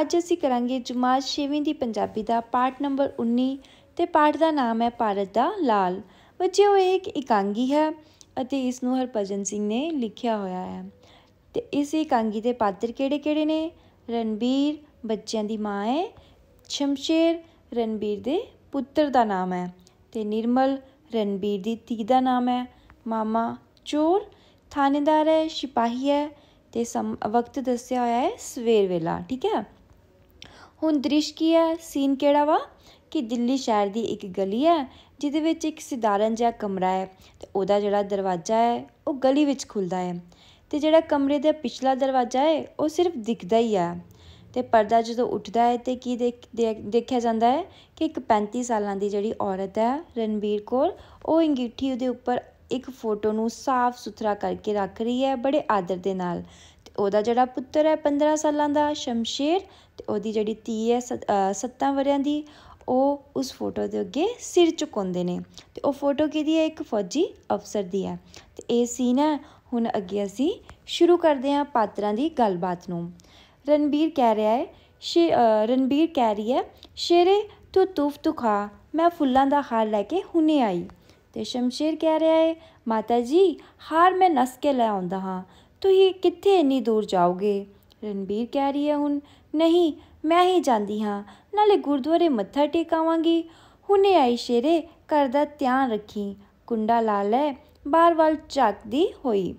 ਅੱਜ ਅਸੀਂ ਕਰਾਂਗੇ ਜਮਾਤ 6ਵੀਂ ਦੀ ਪੰਜਾਬੀ ਦਾ ਪਾਠ ਨੰਬਰ 19 ਤੇ ਪਾਠ ਦਾ ਨਾਮ ਹੈ ਭਾਰਤ ਦਾ ਲਾਲ ਬੱਚਿਓ ਇਹ ਇੱਕ ਇਕਾਂਗੀ ਹੈ ਅਤੇ ਇਸ ਨੂੰ ਹਰਪਜਨ ਸਿੰਘ ਨੇ ਲਿਖਿਆ ਹੋਇਆ ਹੈ ਤੇ ਇਸ ਇਕਾਂਗੀ ਦੇ ਪਾਤਰ ਕਿਹੜੇ-ਕਿਹੜੇ ਨੇ ਰਣਬੀਰ ਬੱਚਿਆਂ ਦੀ ਮਾਂ ਹੈ ਛਮਸ਼ੇਰ ਰਣਬੀਰ ਦੇ ਪੁੱਤਰ ਦਾ ਨਾਮ ਹੈ ਤੇ ਨਿਰਮਲ ਰਣਬੀਰ ਦੀ ਧੀ ਦਾ ਨਾਮ ਹੈ ਮਾਮਾ ਚੋਰ ਥਾਣੇਦਾਰ ਹੈ ਸਿਪਾਹੀ ਹੈ ਤੇ ਸਮ ਵਕਤ ਦੱਸਿਆ ਹੋਇਆ ਹੈ ਸਵੇਰ ਵੇਲਾ ਠੀਕ ਹੈ ਹੁਣ ਦ੍ਰਿਸ਼ ਕੀ ਹੈ ਸੀਨ ਕਿਹੜਾ ਵਾ ਕਿ ਦਿੱਲੀ ਸ਼ਹਿਰ ਦੀ ਇੱਕ ਗਲੀ ਹੈ ਜਿਹਦੇ ਵਿੱਚ ਇੱਕ ਸਧਾਰਨ ਜਿਹਾ ਕਮਰਾ ਹੈ ਤੇ ਉਹਦਾ ਜਿਹੜਾ ਦਰਵਾਜ਼ਾ ਹੈ ਉਹ ਗਲੀ ਵਿੱਚ ਖੁੱਲਦਾ ਹੈ ਤੇ ਜਿਹੜਾ ਕਮਰੇ ਦਾ ਪਿਛਲਾ ਦਰਵਾਜ਼ਾ ਹੈ ਉਹ ਸਿਰਫ ਦਿਖਦਾ ਹੀ ਆ ਤੇ ਪਰਦਾ ਜਦੋਂ ਉੱਠਦਾ ਹੈ ਤੇ ਕੀ ਦੇਖਿਆ ਜਾਂਦਾ ਹੈ ਕਿ ਇੱਕ 35 ਸਾਲਾਂ ਦੀ ਜਿਹੜੀ ਔਰਤ ਹੈ ਰਣਵੀਰ ਕੋਲ ਉਹ ਅੰਗੀਠੀ ਉਹਦੇ ਉੱਪਰ ਇੱਕ ਫੋਟੋ ਨੂੰ ਸਾਫ਼ ਸੁਥਰਾ ਕਰਕੇ ਰੱਖ ਰਹੀ ਹੈ ਬੜੇ ਆਦਰ ਦੇ ਨਾਲ ਉਹਦਾ ਜਿਹੜਾ ਪੁੱਤਰ ਹੈ 15 ਸਾਲਾਂ ਦਾ ਸ਼ਮਸ਼ੇਰ ਤੇ ਉਹਦੀ ਜਿਹੜੀ ਧੀ ਹੈ 7 ਵਰਿਆਂ ਦੀ ਉਹ ਉਸ ਫੋਟੋ ਦੇ ਅੱਗੇ ਸਿਰ ਝੁਕਾਉਂਦੇ ਨੇ ਤੇ ਉਹ ਫੋਟੋ ਕਿਹਦੀ ਹੈ ਇੱਕ ਫੌਜੀ ਅਫਸਰ ਦੀ ਹੈ ਤੇ ਇਹ ਸੀਨ ਹੈ ਹੁਣ ਅੱਗੇ ਅਸੀਂ ਸ਼ੁਰੂ ਕਰਦੇ ਹਾਂ ਪਾਤਰਾਂ ਦੀ ਗੱਲਬਾਤ ਨੂੰ ਰਣਬੀਰ ਕਹਿ ਰਿਹਾ ਹੈ ਸ਼ੇ ਰਣਬੀਰ ਕਹਿ ਰਹੀ ਹੈ ਸ਼ੇਰੇ ਤੂੰ ਤੂਫ ਤੁਖਾ ਮੈਂ ਫੁੱਲਾਂ ਦਾ ਹਾਰ ਲੈ ਕੇ ਹੁਣੇ ਆਈ ਤੇ ਸ਼ਮਸ਼ੀਰ ਕਹਿ ਰਿਹਾ ਹੈ ਮਾਤਾ ਜੀ ਹਾਰ ਮੈਂ ਨਸ ਕੇ ਲੈ ਆਉਂਦਾ ਹਾਂ ਤੁਸੀਂ ਕਿੱਥੇ ਇੰਨੀ ਦੂਰ ਜਾਓਗੇ ਰਣਬੀਰ ਕਹਿ ਰਹੀ ਹੈ ਹੁਣ ਨਹੀਂ ਮੈਂ ਹੀ ਜਾਂਦੀ ਹਾਂ ਨਾਲੇ ਗੁਰਦੁਆਰੇ ਮੱਥਾ ਟੇਕਾਵਾਂਗੀ ਹੁਣੇ ਆਈ ਸ਼ੇਰੇ ਘਰ ਦਾ ਧਿਆਨ ਰੱਖੀ ਕੁੰਡਾ ਲਾ ਲੈ ਬਾਰ ਵੱਲ ਚੱਕਦੀ ਹੋਈ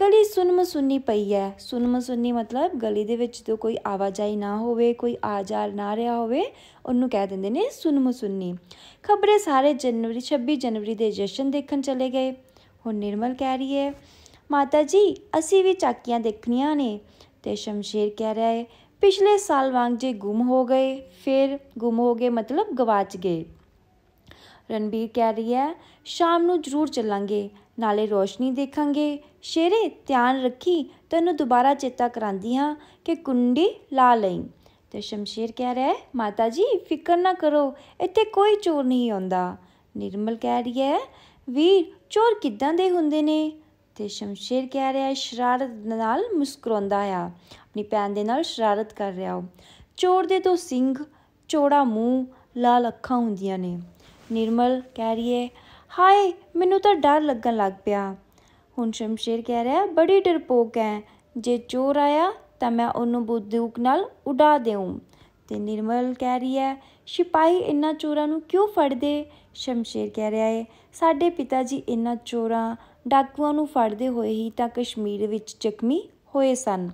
ਗਲੀ ਸੁਨਮ ਸੁਨੀ ਪਈ ਹੈ ਸੁਨਮ ਸੁਨੀ ਮਤਲਬ ਗਲੀ ਦੇ ਵਿੱਚ ਤੋਂ ਕੋਈ ਆਵਾਜਾਈ ਨਾ ਹੋਵੇ ਕੋਈ ਆਜਾਰ ਨਾ ਰਿਹਾ ਹੋਵੇ ਉਹਨੂੰ ਕਹਿ ਦਿੰਦੇ ਨੇ ਸੁਨਮ ਸੁਨੀ ਖਬਰੇ ਸਾਰੇ ਜਨਵਰੀ 26 ਜਨਵਰੀ ਦੇ ਜਸ਼ਨ ਦੇਖਣ ਚਲੇ ਗਏ ਹੁਣ ਨਿਰਮਲ ਕਹਿ ਰਹੀ ਹੈ ਮਾਤਾ ਜੀ ਅਸੀਂ ਵੀ ਚਾਕੀਆਂ ਦੇਖਣੀਆਂ ਨੇ ਤੇ ਸ਼ਮਸ਼ੇਰ ਕਹਿ ਰਿਹਾ ਹੈ ਪਿਛਲੇ ਸਾਲ ਵਾਂਗ ਜੇ ਗੁੰਮ ਹੋ ਗਏ ਫਿਰ ਗੁੰਮ ਹੋ ਗਏ ਮਤਲਬ ਗਵਾਚ ਗਏ ਰਣਬੀਰ ਕਹਿ ਰਹੀ ਹੈ ਸ਼ਾਮ ਨੂੰ ਜ਼ਰੂਰ ਚੱਲਾਂਗੇ ਨਾਲੇ ਰੋਸ਼ਨੀ ਦੇਖਾਂਗੇ ਸ਼ੇਰੇ ਧਿਆਨ ਰੱਖੀ ਤੈਨੂੰ ਦੁਬਾਰਾ ਚੇਤਾ ਕਰਾਂਦੀ ਹਾਂ ਕਿ ਕੁੰਡੀ ਲਾ ਲਈ ਤੇ ਸ਼ਮਸ਼ੀਰ ਕਹਿ ਰਿਹਾ ਹੈ ਮਾਤਾ ਜੀ ਫਿਕਰ ਨਾ ਕਰੋ ਇੱਥੇ ਕੋਈ ਚੋਰ ਨਹੀਂ ਆਉਂਦਾ ਨਿਰਮਲ ਕਹਿ ਰਹੀ ਹੈ ਵੀ ਚੋਰ ਕਿੱਦਾਂ ਦੇ ਹੁੰਦੇ ਨੇ ਤੇ ਸ਼ਮਸ਼ੇਰ ਕਹਿ ਰਿਹਾ ਸ਼ਰਾਰਤ ਨਾਲ ਮੁਸਕਰਾਉਂਦਾ ਆ ਆਪਣੀ ਭੈਣ ਦੇ ਨਾਲ ਸ਼ਰਾਰਤ ਕਰ ਰਿਹਾ ਉਹ ਚੋਰ ਦੇ ਤੋਂ ਸਿੰਘ ਚੋੜਾ ਮੂੰਹ ਲਾਲ ਅੱਖਾਂ ਹੁੰਦੀਆਂ ਨੇ ਨਿਰਮਲ ਕਹਿ ਰਹੀ ਹੈ ਹਾਏ ਮੈਨੂੰ ਤਾਂ ਡਰ ਲੱਗਣ ਲੱਗ ਪਿਆ ਹੁਣ ਸ਼ਮਸ਼ੇਰ ਕਹਿ ਰਿਹਾ ਬੜੀ ਡਰਪੋਕ ਹੈ ਜੇ ਚੋਰ ਆਇਆ ਤਾਂ ਮੈਂ ਉਹਨੂੰ ਬੁੱਧੂਕ ਨਾਲ ਉਡਾ ਦੇਉਂ ਤੇ ਨਿਰਮਲ ਕਹਿ ਰਹੀ ਹੈ ਸਿਪਾਹੀ ਇੰਨਾ ਚੋਰਾਂ ਨੂੰ ਕਿਉਂ ਫੜਦੇ ਸ਼ਮਸ਼ੇਰ ਕਹਿ ਰਿਹਾ ਹੈ ਸਾਡੇ ਪਿਤਾ ਜੀ ਇੰਨਾ ਚੋਰਾਂ ਡਾਕੂਆਂ ਨੂੰ ਫੜਦੇ ਹੋਏ ਹੀ ਤਾਂ ਕਸ਼ਮੀਰ ਵਿੱਚ ਚਕਮੀ ਹੋਏ ਸਨ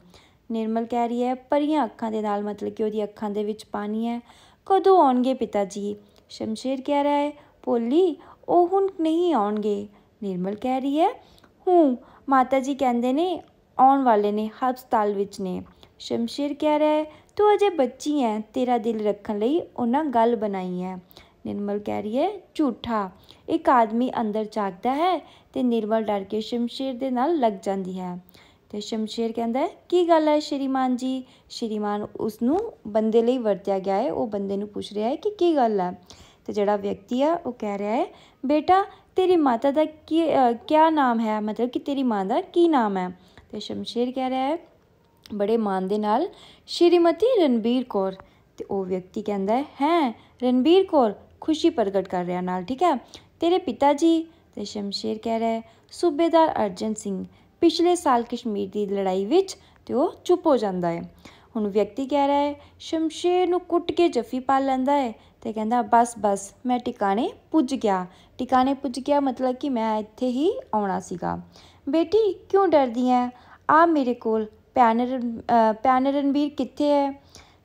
ਨਿਰਮਲ ਕਹਿ ਰਹੀ ਹੈ ਪਰੀਆਂ ਅੱਖਾਂ ਦੇ ਨਾਲ ਮਤਲਬ ਕਿ ਉਹਦੀ ਅੱਖਾਂ ਦੇ ਵਿੱਚ ਪਾਣੀ ਹੈ ਕਦੋਂ ਆਉਣਗੇ ਪਿਤਾ ਜੀ ਸ਼ਮਸ਼ੇਰ ਕਹਿ ਰਿਹਾ ਹੈ ਪੋਲੀ ਉਹ ਹੁਣ ਨਹੀਂ ਆਉਣਗੇ ਨਿਰਮਲ ਕਹਿ ਰਹੀ ਹੈ ਹੂੰ ਮਾਤਾ ਜੀ ਕਹਿੰਦੇ ਨੇ ਆਉਣ ਵਾਲੇ ਨੇ ਹਸਪਤਾਲ ਵਿੱਚ ਨੇ ਸ਼ਮਸ਼ੇਰ ਕਹਿ ਰਿਹਾ ਹੈ ਤੂੰ ਅਜੇ ਬੱਚੀ ਹੈ ਤੇਰਾ ਦਿਲ ਰੱਖਣ ਲਈ ਉਹਨਾਂ ਗੱਲ ਬਣਾਈ ਹੈ ਨਿਰਮਲ ਕਹਿ ਰਹੀ ਹੈ ਝੂਠਾ ਇੱਕ ਆਦਮੀ ਅੰਦਰ ਜਾਗਦਾ ਹੈ ਤੇ ਨਿਰਮਲ ਡਰ ਕੇ ਸ਼ਮਸ਼ੀਰ ਦੇ ਨਾਲ ਲੱਗ ਜਾਂਦੀ ਹੈ ਤੇ ਸ਼ਮਸ਼ੀਰ ਕਹਿੰਦਾ ਕੀ ਗੱਲ ਹੈ ਸ਼੍ਰੀਮਾਨ ਜੀ ਸ਼੍ਰੀਮਾਨ ਉਸ ਨੂੰ ਬੰਦੇ ਲਈ ਵਰਤਿਆ ਗਿਆ ਹੈ ਉਹ ਬੰਦੇ ਨੂੰ ਪੁੱਛ ਰਿਹਾ ਹੈ ਕਿ ਕੀ ਗੱਲ ਹੈ ਤੇ ਜਿਹੜਾ ਵਿਅਕਤੀ ਆ ਉਹ ਕਹਿ ਰਿਹਾ ਹੈ ਬੇਟਾ ਤੇਰੀ ਮਾਤਾ ਦਾ ਕੀ ਕਿਆ ਨਾਮ ਹੈ ਮਤਲਬ ਕਿ ਤੇਰੀ ਮਾਂ ਦਾ ਕੀ ਨਾਮ ਹੈ ਤੇ ਸ਼ਮਸ਼ੀਰ ਕਹਿ ਰਿਹਾ ਹੈ ਬੜੇ ਮਾਨ ਦੇ ਨਾਲ ਸ਼੍ਰੀਮਤੀ ਰਣਬੀਰ ਕੌਰ ਤੇ ਉਹ ਵਿਅਕਤੀ ਕਹਿੰਦਾ ਹੈ ਹੈ ਰਣਬੀਰ ਕੌਰ ਖੁਸ਼ੀ ਪ੍ਰਗਟ ਕਰ ਰਿਹਾ ਨਾਲ ਠੀਕ ਹੈ ਤੇਰੇ ਪਿਤਾ ਜੀ ਤੇ ਸ਼ਮਸ਼ੇਰ ਕਹਿ ਰਿਹਾ ਹੈ ਸੂਬੇਦਾਰ ਅਰਜਨ ਸਿੰਘ ਪਿਛਲੇ ਸਾਲ ਕਸ਼ਮੀਰ ਦੀ ਲੜਾਈ ਵਿੱਚ ਤੇ ਉਹ ਚੁੱਪ ਹੋ ਜਾਂਦਾ ਹੈ ਹੁਣ ਵਿਅਕਤੀ ਕਹਿ ਰਿਹਾ ਹੈ ਸ਼ਮਸ਼ੇਰ ਨੂੰ ਕੁੱਟ ਕੇ ਜੱਫੀ ਪਾ ਲੈਂਦਾ ਹੈ ਤੇ ਕਹਿੰਦਾ ਬਸ ਬਸ ਮੈਂ ਟਿਕਾਣੇ ਪੁੱਜ ਗਿਆ ਟਿਕਾਣੇ ਪੁੱਜ ਗਿਆ ਮਤਲਬ ਕਿ ਮੈਂ ਇੱਥੇ ਹੀ ਆਉਣਾ ਸੀਗਾ ਬੇਟੀ ਕਿਉਂ ਡਰਦੀ ਹੈ ਆ ਮੇਰੇ ਕੋਲ ਪਿਆਨਰ ਪਿਆਨਰ ਕਿੱਥੇ ਹੈ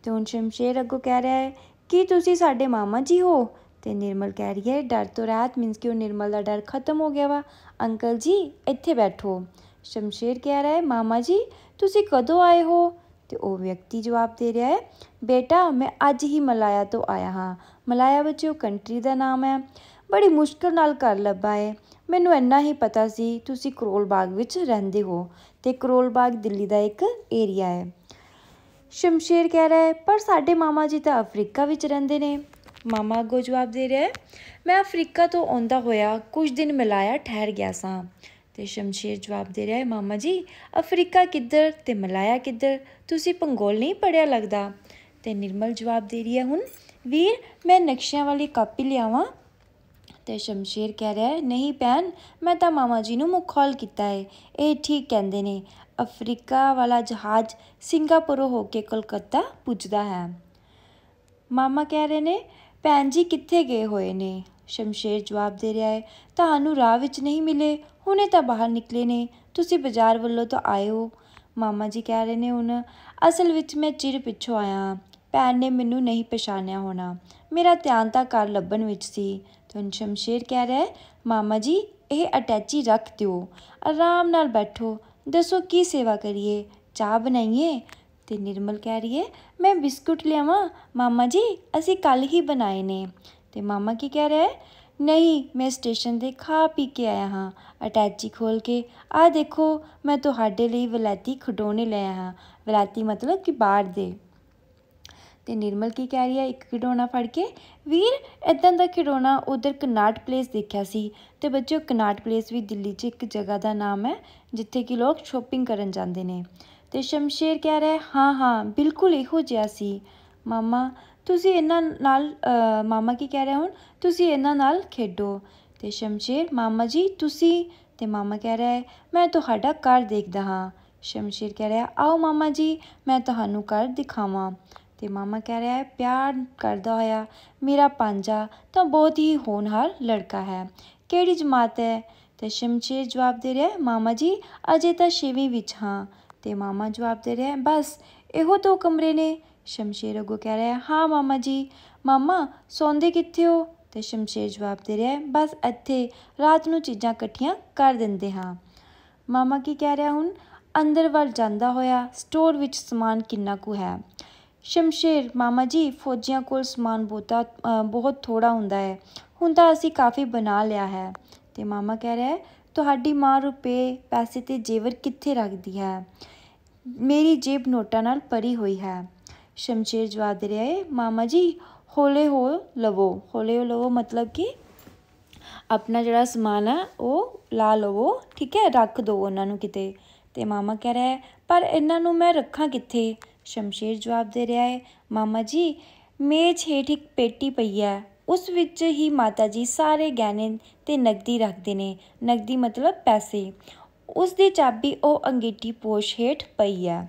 ਤੇ ਹੁਣ ਸ਼ਮਸ਼ੇਰ ਅੱਗੋਂ ਕਹਿ ਰਿਹਾ ਹੈ ਕਿ ਤੁਸੀਂ ਸਾਡੇ ਮਾਮਾ ਜੀ ਹੋ ਤੇ ਨਿਰਮਲ ਕਹਿ ਰਹੀ ਹੈ ਡਰ ਤੋਂ ਰਾਤ ਮੀਨਸ ਕਿ ਉਹ ਨਿਰਮਲ ਦਾ ਡਰ ਖਤਮ ਹੋ ਗਿਆ ਵਾ ਅੰਕਲ ਜੀ ਇੱਥੇ ਬੈਠੋ ਸ਼ਮਸ਼ੇਰ ਕਹਿ ਰਿਹਾ ਹੈ ਮਾਮਾ ਜੀ ਤੁਸੀਂ ਕਦੋਂ ਆਏ ਹੋ ਤੇ ਉਹ ਵਿਅਕਤੀ ਜਵਾਬ ਦੇ ਰਿਹਾ ਹੈ ਬੇਟਾ ਮੈਂ ਅੱਜ ਹੀ ਮਲਾਇਆ ਤੋਂ ਆਇਆ ਹਾਂ ਮਲਾਇਆ ਵਿੱਚ ਉਹ ਕੰਟਰੀ ਦਾ ਨਾਮ ਹੈ ਬੜੀ ਮੁਸ਼ਕਲ ਨਾਲ ਕਰ ਲੱਭਾ ਹੈ ਮੈਨੂੰ ਇੰਨਾ ਹੀ ਪਤਾ ਸੀ ਤੁਸੀਂ ਕਰੋਲ ਬਾਗ ਵਿੱਚ ਰਹਿੰਦੇ ਹੋ ਤੇ ਕਰੋਲ ਬਾਗ ਦਿੱਲੀ ਦਾ ਇੱਕ ਏਰੀਆ ਹੈ ਸ਼ਮਸ਼ੇਰ ਕਹਿ ਰਿਹਾ ਹੈ ਪਰ ਸਾਡੇ ਮਾਮਾ ਜੀ ਤਾਂ ਅਫਰੀਕਾ ਵਿੱਚ ਰਹਿੰਦੇ ਨੇ ਮਾਮਾ ਅੱਗੋਂ ਜਵਾਬ ਦੇ ਰਿਹਾ ਹੈ ਮੈਂ ਅਫਰੀਕਾ ਤੋਂ ਆਉਂਦਾ ਹੋਇਆ ਕੁਝ ਦਿਨ ਮਲਾਇਆ ਠਹਿਰ ਗਿਆ ਸਾਂ ਤੇ ਸ਼ਮਸ਼ੀਰ ਜਵਾਬ ਦੇ ਰਿਹਾ ਹੈ ਮਾਮਾ ਜੀ ਅਫਰੀਕਾ ਕਿੱਧਰ ਤੇ ਮਲਾਇਆ ਕਿੱਧਰ ਤੁਸੀਂ ਪੰਗੋਲ ਨਹੀਂ ਪੜਿਆ ਲੱਗਦਾ ਤੇ ਨਿਰਮਲ ਜਵਾਬ ਦੇ ਰਹੀ ਹੈ ਹੁਣ ਵੀਰ ਮੈਂ ਨਕਸ਼ਿਆਂ ਵਾਲੀ ਕਾਪੀ ਲਿਆਵਾਂ ਤੇ ਸ਼ਮਸ਼ੀਰ ਕਹਿ ਰਿਹਾ ਹੈ ਨਹੀਂ ਭੈਣ ਮੈਂ ਤਾਂ ਮਾਮਾ ਜੀ ਨੂੰ ਮੁਖੌਲ ਕੀਤਾ ਹੈ ਇਹ ਠੀਕ ਕਹਿੰਦੇ ਨੇ ਅਫਰੀਕਾ ਵਾਲਾ ਜਹਾਜ਼ ਸਿੰਗਾਪੁਰੋਂ ਹੋ ਕੇ ਕੋਲਕਾਤਾ ਪੁੱਜਦਾ ਹੈ ਮਾਮਾ ਕਹਿ ਰਹੇ ਨੇ ਭੈਣ ਜੀ ਕਿੱਥੇ ਗਏ ਹੋਏ ਨੇ ਸ਼ਮਸ਼ੇਰ ਜਵਾਬ ਦੇ ਰਿਹਾ ਹੈ ਤੁਹਾਨੂੰ ਰਾਹ ਵਿੱਚ ਨਹੀਂ ਮਿਲੇ ਹੁਣੇ ਤਾਂ ਬਾਹਰ ਨਿਕਲੇ ਨੇ ਤੁਸੀਂ ਬਾਜ਼ਾਰ ਵੱਲੋਂ ਤਾਂ ਆਏ ਹੋ ਮਾਮਾ ਜੀ ਕਹਿ ਰਹੇ ਨੇ ਹੁਣ ਅਸਲ ਵਿੱਚ ਮੈਂ ਚਿਰ ਪਿੱਛੋਂ ਆਇਆ ਭੈਣ ਨੇ ਮੈਨੂੰ ਨਹੀਂ ਪਛਾਣਿਆ ਹੋਣਾ ਮੇਰਾ ਧਿਆਨ ਤਾਂ ਘਰ ਲੱਭਣ ਵਿੱਚ ਸੀ ਤੁਨ ਸ਼ਮਸ਼ੇਰ ਕਹਿ ਰਿਹਾ ਹੈ ਮਾਮਾ ਜੀ ਇਹ ਅਟੈਚੀ ਰੱਖ ਦਿਓ ਆਰਾਮ ਨਾਲ ਬੈਠੋ ਦੱਸੋ ਕੀ ਸੇਵਾ ਕਰੀਏ ਚਾਹ ਬਣਾਈਏ ਤੇ ਨਿਰਮਲ ਕਹਿ ਰਹੀ ਹੈ ਮੈਂ ਬਿਸਕੁਟ ਲਿਆਵਾਂ ਮਾਮਾ ਜੀ ਅਸੀਂ ਕੱਲ ਹੀ ਬਣਾਏ ਨੇ ਤੇ ਮਾਮਾ ਕੀ ਕਹਿ ਰਿਹਾ ਹੈ ਨਹੀਂ ਮੈਂ ਸਟੇਸ਼ਨ ਤੇ ਖਾ ਪੀ ਕੇ ਆਇਆ ਹਾਂ ਅਟੈਚੀ ਖੋਲ ਕੇ ਆ ਦੇਖੋ ਮੈਂ ਤੁਹਾਡੇ ਲਈ ਵਲਾਤੀ ਖਡੋਣੇ ਲਿਆ ਹਾਂ ਵਲਾਤੀ ਮਤਲਬ ਕਿ ਬਾਹਰ ਦੇ ਤੇ ਨਿਰਮਲ ਕੀ ਕਹਿ ਰਹੀ ਹੈ ਇੱਕ ਖਡੋਣਾ ਫੜ ਕੇ ਵੀਰ ਇਦਾਂ ਦਾ ਖਡੋਣਾ ਉਧਰ ਕਨਾਟ ਪਲੇਸ ਦੇਖਿਆ ਸੀ ਤੇ ਬੱਚਿਓ ਕਨਾਟ ਪਲੇਸ ਵੀ ਦਿੱਲੀ 'ਚ ਇੱਕ ਜਗ੍ਹਾ ਦਾ ਨਾਮ ਹੈ ਜਿੱਥੇ ਕਿ ਲੋਕ ਸ਼ਾਪਿੰਗ ਕਰਨ ਜਾਂਦੇ ਨੇ ਤੇ ਸ਼ਮਸ਼ੇਰ ਕਹਿ ਰਿਹਾ ਹਾਂ ਹਾਂ ਬਿਲਕੁਲ ਇਹੋ ਜਿਹਾ ਸੀ ਮਾਮਾ ਤੁਸੀਂ ਇਹਨਾਂ ਨਾਲ ਮਾਮਾ ਕੀ ਕਹਿ ਰਿਹਾ ਹੁਣ ਤੁਸੀਂ ਇਹਨਾਂ ਨਾਲ ਖੇਡੋ ਤੇ ਸ਼ਮਸ਼ੇਰ ਮਾਮਾ ਜੀ ਤੁਸੀਂ ਤੇ ਮਾਮਾ ਕਹਿ ਰਿਹਾ ਮੈਂ ਤੁਹਾਡਾ ਘਰ ਦੇਖਦਾ ਹਾਂ ਸ਼ਮਸ਼ੇਰ ਕਹਿ ਰਿਹਾ ਆਓ ਮਾਮਾ ਜੀ ਮੈਂ ਤੁਹਾਨੂੰ ਘਰ ਦਿਖਾਵਾਂ ਤੇ ਮਾਮਾ ਕਹਿ ਰਿਹਾ ਹੈ ਪਿਆਰ ਕਰਦਾ ਹੋਇਆ ਮੇਰਾ ਪਾਂਜਾ ਤਾਂ ਬਹੁਤ ਹੀ ਹੋਣਹਾਰ ਲੜਕਾ ਹੈ ਕਿਹੜੀ ਜਮਾਤ ਹੈ ਤੇ ਸ਼ਮਸ਼ੇਰ ਜਵਾਬ ਦੇ ਰਿਹਾ ਮਾਮਾ ਜੀ ਅਜੇ ਤਾਂ ਛੇਵੀਂ ਵਿੱਚ ਹਾਂ ਤੇ ਮਾਮਾ ਜਵਾਬ ਦੇ ਰਿਹਾ ਬਸ ਇਹੋ ਦੋ ਕਮਰੇ ਨੇ ਸ਼ਮਸ਼ੇਰ ਅਗੋ ਕਹਿ ਰਿਹਾ ਹਾਂ ਮਾਮਾ ਜੀ ਮਾਮਾ ਸੌਂਦੇ ਕਿੱਥੇ ਹੋ ਤੇ ਸ਼ਮਸ਼ੇਰ ਜਵਾਬ ਦੇ ਰਿਹਾ ਬਸ ਇੱਥੇ ਰਾਤ ਨੂੰ ਚੀਜ਼ਾਂ ਇਕੱਠੀਆਂ ਕਰ ਦਿੰਦੇ ਹਾਂ ਮਾਮਾ ਕੀ ਕਹਿ ਰਿਹਾ ਹੁਣ ਅੰਦਰ ਵੱਲ ਜਾਂਦਾ ਹੋਇਆ ਸਟੋਰ ਵਿੱਚ ਸਮਾਨ ਕਿੰਨਾ ਕੁ ਹੈ ਸ਼ਮਸ਼ੇਰ ਮਾਮਾ ਜੀ ਫੌਜੀਆਂ ਕੋਲ ਸਮਾਨ ਬਹੁਤਾ ਬਹੁਤ ਥੋੜਾ ਹੁੰਦਾ ਹੈ ਹੁਣ ਤਾਂ ਅਸੀਂ ਕਾਫੀ ਬਣਾ ਲਿਆ ਹੈ ਤੇ ਮਾਮਾ ਕਹਿ ਰਿਹਾ ਹੈ ਤੁਹਾਡੀ ਮਾਂ ਰੁਪਏ ਪੈਸੇ ਤੇ ਜੇਵਰ ਕਿੱਥੇ ਰੱਖਦੀ ਹੈ ਮੇਰੀ ਜੇਬ ਨੋਟਾਂ ਨਾਲ ਭਰੀ ਹੋਈ ਹੈ ਸ਼ਮਸ਼ੇਰ ਜਵਾਬ ਦੇ ਰਿਹਾ ਹੈ ਮਾਮਾ ਜੀ ਹੌਲੇ ਹੋ ਲਵੋ ਹੌਲੇ ਹੋ ਲਵੋ ਮਤਲਬ ਕਿ ਆਪਣਾ ਜਿਹੜਾ ਸਮਾਨ ਆ ਉਹ ਲਾ ਲਵੋ ਠੀਕ ਹੈ ਰੱਖ ਦਿਓ ਉਹਨਾਂ ਨੂੰ ਕਿਤੇ ਤੇ ਮਾਮਾ ਕਹਿ ਰਿਹਾ ਹੈ ਪਰ ਇਹਨਾਂ ਨੂੰ ਮੈਂ ਰੱਖਾਂ ਕਿੱਥੇ ਸ਼ਮਸ਼ੇਰ ਜਵਾਬ ਦੇ ਰਿਹਾ ਹੈ ਮਾਮਾ ਜੀ ਮੇਜ਼ ਹੇਠ ਇੱਕ ਪੇਟੀ ਪਈ ਹੈ ਉਸ ਵਿੱਚ ਹੀ ਮਾਤਾ ਜੀ ਸਾਰੇ ਗਹਿਣੇ ਤੇ ਨਕਦੀ ਰੱਖਦੇ ਨੇ ਨਕਦੀ ਮਤਲਬ ਪੈਸੇ ਉਸ ਦੀ ਚਾਬੀ ਉਹ ਅੰਗੀਠੀ ਪੋਸ਼ ਹੇਠ ਪਈ ਹੈ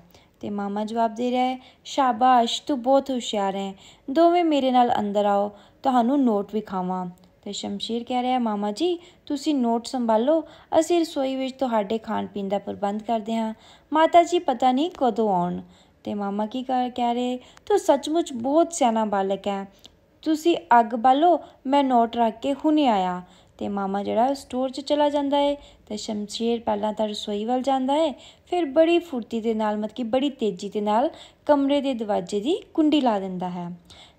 ਤੇ ਮਾਮਾ ਜਵਾਬ ਦੇ ਰਿਹਾ ਹੈ ਸ਼ਾਬਾਸ਼ ਤੂੰ ਬਹੁਤ ਹੁਸ਼ਿਆਰ ਹੈ ਦੋਵੇਂ ਮੇਰੇ ਨਾਲ ਅੰਦਰ ਆਓ ਤੁਹਾਨੂੰ ਨੋਟ ਵਿਖਾਵਾਂ ਤੇ ਸ਼ਮਸ਼ੀਰ ਕਹਿ ਰਿਹਾ ਮਾਮਾ ਜੀ ਤੁਸੀਂ ਨੋਟ ਸੰਭਾਲੋ ਅਸੀਂ ਰਸੋਈ ਵਿੱਚ ਤੁਹਾਡੇ ਖਾਣ ਪੀਣ ਦਾ ਪ੍ਰਬੰਧ ਕਰਦੇ ਹਾਂ ਮਾਤਾ ਜੀ ਪਤਾ ਨਹੀਂ ਕਦੋਂ ਆਉਣ ਤੇ ਮਾਮਾ ਕੀ ਕਹਿ ਰਹੇ ਤੂੰ ਸੱਚਮੁੱਚ ਬਹੁਤ ਸਿਆਣਾ ਬਾਲਕ ਹੈ ਤੁਸੀਂ ਅੱਗ ਬਾਲੋ ਮੈਂ ਨੋਟ ਰੱਖ ਕੇ ਹੁਣੇ ਆਇਆ ਤੇ ਮਾਮਾ ਜਿਹੜਾ ਸਟੋਰ 'ਚ ਚਲਾ ਜਾਂਦਾ ਹੈ ਤੇ ਸ਼ਮਸ਼ੀਰ ਪਹਿਲਾਂ ਤਾਂ ਰਸੋਈ ਵੱਲ ਜਾਂਦਾ ਹੈ ਫਿਰ ਬੜੀ ਫੁਰਤੀ ਦੇ ਨਾਲ ਮਤਲਬ ਕਿ ਬੜੀ ਤੇਜ਼ੀ ਦੇ ਨਾਲ ਕਮਰੇ ਦੇ ਦਰਵਾਜ਼ੇ ਦੀ ਕੁੰਡੀ ਲਾ ਦਿੰਦਾ ਹੈ